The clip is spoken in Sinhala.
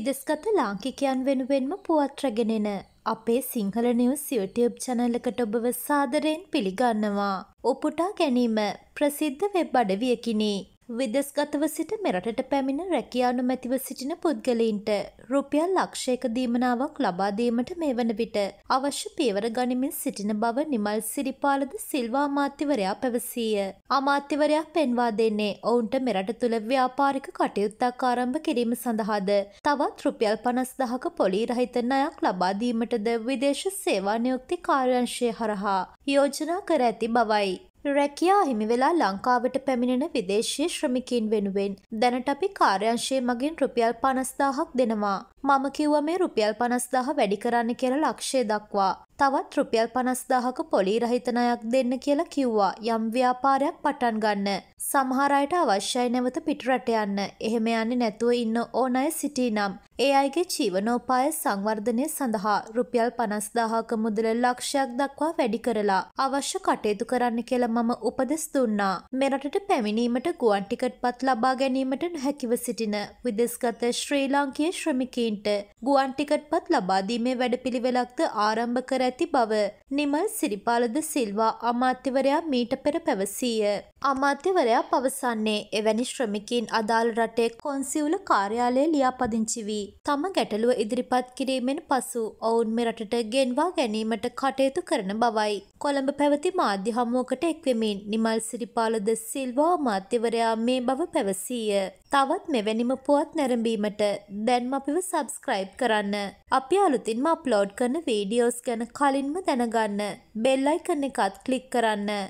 විදෙස්ගත ලාංකිකයන් වෙනුවෙන්ම පුවත් රැගෙනෙන අපේ සිංහල නිවස් YouTube චැනලකට ඔබව සාදරයෙන් පිළිගන්නවා. ඔපුටා ගැනීම ප්‍රසිද්ධ වෙබ් අඩවියකිනි. විදෙස්ගතව සිට මෙරටට පැමිණ රැකියානු මැතිව සිටින පුද්ගලයින්ට රුපියල් ලක්ෂයක දීමනාවක් ලබා දීමට මේ වන විට අවශ්‍ය පියවර ගනිමින් සිටින බව නිමල් සිරිපාලද සිල්වා අමාත්‍යවරයා පැවසීය. අමාත්‍යවරයා පෙන්වා දෙන්නේ ඔවුන්ට මෙරට තුළ ව්‍යාපාරික කටයුත්තක් ආරම්භ කිරීම සඳහාද තවත් රුපියල් පනස් දහක පොලී රහිත ණයක් ලබා දීමටද විදේශ සේවා නියුක්ති කාර්යංශය හරහා යෝජනා කර ඇති බවයි. රැකියා හිමිවෙලා ලංකාවට පැමිණෙන විදේශය ශ්‍රමිකින් වෙනුවෙන් දැනට අපි කාර්යංශය මගින් රුපියල් පනස්දාහක් දෙනවා. මම කිව්ව මේ රුපියල් පනස්දාහ වැඩි කරන්න කියල ලක්ෂය දක්වා. තවත් රුපියල් පනස්දාහක පොලි රහිතනයක් දෙන්න කියලා කිව්වා යම් ව්‍යාපාරයක් පටන් ගන්න. සමහරයට අවශ්‍යයි නැවත පිටරට යන්න එහෙම යන්නේ නැතුව ඉන්න ඕන අය සිටිනම්. ඒ අයිගේ ජීවනෝපාය සංවර්ධනය සඳහා රුපියල් පනස්දාහක මුදල ලක්ෂයක් දක්වා වැඩි කරලා අවශ්‍ය කටයුතු කරන්න කියලා මම උපදෙස් දුන්නා. මෙරටට පැමිණීමට ගුවන් ටිකට්පත් ලබා ගැනීමට නොහැකිව සිටින විදෙස්ගත ශ්‍රී ලාංකීය ශ්‍රමිකීන්ට ගුවන් ටිකට්පත් ලබාදීමේ වැඩපිළිවෙලක්ද ආරම්භ කර ඇති බව නිමල් සිරිපාලද සිල්වා අමාත්‍යවරයා මීට පෙර පැවසීය. අමාත්‍යවරයා පවසන්නේ එවැනි ශ්‍රමිකින් අදාළ රටේ කොන්සිවුල කාර්යාලය ලියාපදිංචි වී තම ගැටලුව ඉදිරිපත් කිරීමෙන් පසු ඔවුන් මෙරටට ගෙන්වා ගැනීමට කටයුතු කරන බවයි. කොළඹ පැවති මාධ්‍ය හමුවකට එක්වෙමින් නිමල් සිරිපාලද සිල්වා අමාත්‍යවරයා මේ බව පැවසීය. තවත් මෙවැනිම පුවත් නැරඹීමට දැන්ම අපිව සබස්ක්‍රයිබ් කරන්න. අපි අලුතින්ම අප්ලෝඩ් කරන වීඩියෝස් ගැන කලින්ම දැනගන්න. බෙල්ලයිකන එකත් කලික් කරන්න.